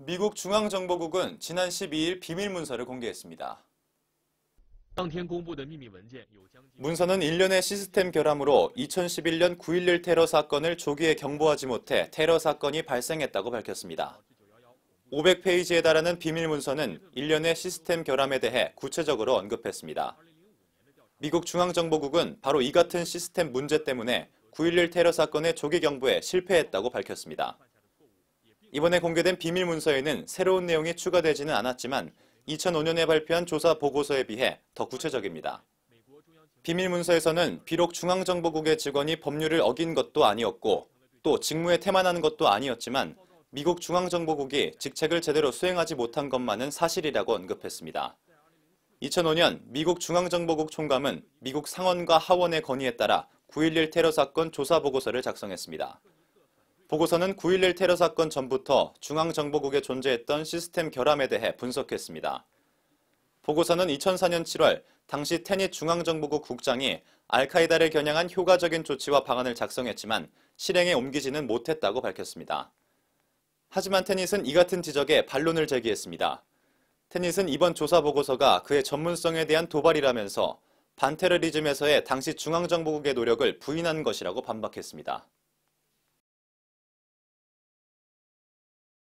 미국 중앙정보국은 지난 12일 비밀 문서를 공개했습니다. 문서는 일련의 시스템 결함으로 2011년 9.11 테러 사건을 조기에 경보하지 못해 테러 사건이 발생했다고 밝혔습니다. 500페이지에 달하는 비밀 문서는 일련의 시스템 결함에 대해 구체적으로 언급했습니다. 미국 중앙정보국은 바로 이 같은 시스템 문제 때문에 9.11 테러 사건의 조기 경보에 실패했다고 밝혔습니다. 이번에 공개된 비밀 문서에는 새로운 내용이 추가되지는 않았지만 2005년에 발표한 조사 보고서에 비해 더 구체적입니다. 비밀 문서에서는 비록 중앙정보국의 직원이 법률을 어긴 것도 아니었고 또 직무에 태만한 것도 아니었지만 미국 중앙정보국이 직책을 제대로 수행하지 못한 것만은 사실이라고 언급했습니다. 2005년 미국 중앙정보국 총감은 미국 상원과 하원의 건의에 따라 9.11 테러 사건 조사 보고서를 작성했습니다. 보고서는 9.11 테러 사건 전부터 중앙정보국에 존재했던 시스템 결함에 대해 분석했습니다. 보고서는 2004년 7월 당시 테닛 중앙정보국 국장이 알카이다를 겨냥한 효과적인 조치와 방안을 작성했지만 실행에 옮기지는 못했다고 밝혔습니다. 하지만 테닛은 이 같은 지적에 반론을 제기했습니다. 테닛은 이번 조사 보고서가 그의 전문성에 대한 도발이라면서 반테러리즘에서의 당시 중앙정보국의 노력을 부인한 것이라고 반박했습니다.